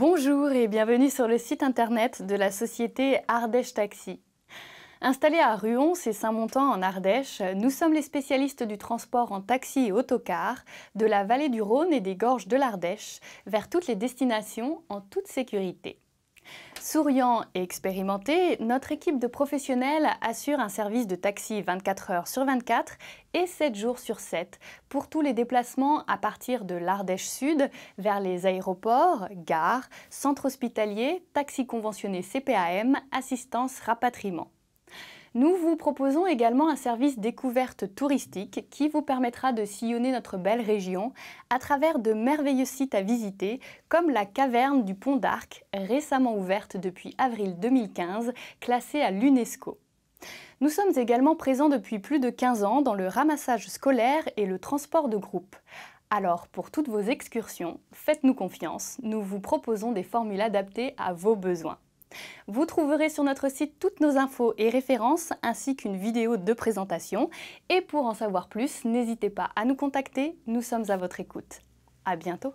Bonjour et bienvenue sur le site internet de la société Ardèche Taxi. Installés à Ruon, et Saint-Montant en Ardèche, nous sommes les spécialistes du transport en taxi et autocar de la vallée du Rhône et des gorges de l'Ardèche vers toutes les destinations en toute sécurité. Souriant et expérimenté, notre équipe de professionnels assure un service de taxi 24 heures sur 24 et 7 jours sur 7 pour tous les déplacements à partir de l'Ardèche Sud vers les aéroports, gares, centres hospitaliers, taxis conventionnés CPAM, assistance rapatriement. Nous vous proposons également un service découverte touristique qui vous permettra de sillonner notre belle région à travers de merveilleux sites à visiter comme la caverne du Pont d'Arc, récemment ouverte depuis avril 2015, classée à l'UNESCO. Nous sommes également présents depuis plus de 15 ans dans le ramassage scolaire et le transport de groupe. Alors, pour toutes vos excursions, faites-nous confiance, nous vous proposons des formules adaptées à vos besoins. Vous trouverez sur notre site toutes nos infos et références ainsi qu'une vidéo de présentation. Et pour en savoir plus, n'hésitez pas à nous contacter, nous sommes à votre écoute. À bientôt